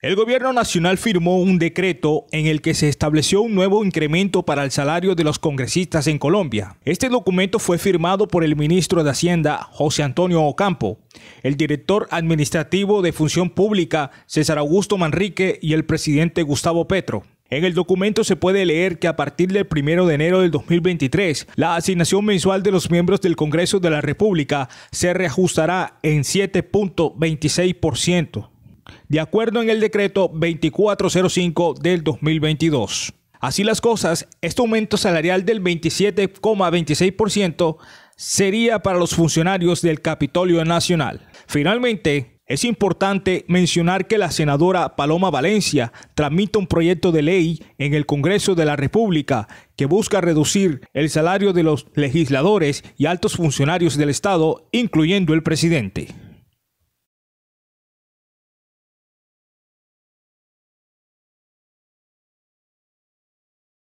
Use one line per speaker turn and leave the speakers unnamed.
El gobierno nacional firmó un decreto en el que se estableció un nuevo incremento para el salario de los congresistas en Colombia. Este documento fue firmado por el ministro de Hacienda, José Antonio Ocampo, el director administrativo de Función Pública, César Augusto Manrique, y el presidente Gustavo Petro. En el documento se puede leer que a partir del 1 de enero del 2023, la asignación mensual de los miembros del Congreso de la República se reajustará en 7.26% de acuerdo en el decreto 2405 del 2022. Así las cosas, este aumento salarial del 27,26% sería para los funcionarios del Capitolio Nacional. Finalmente, es importante mencionar que la senadora Paloma Valencia tramita un proyecto de ley en el Congreso de la República que busca reducir el salario de los legisladores y altos funcionarios del Estado, incluyendo el presidente.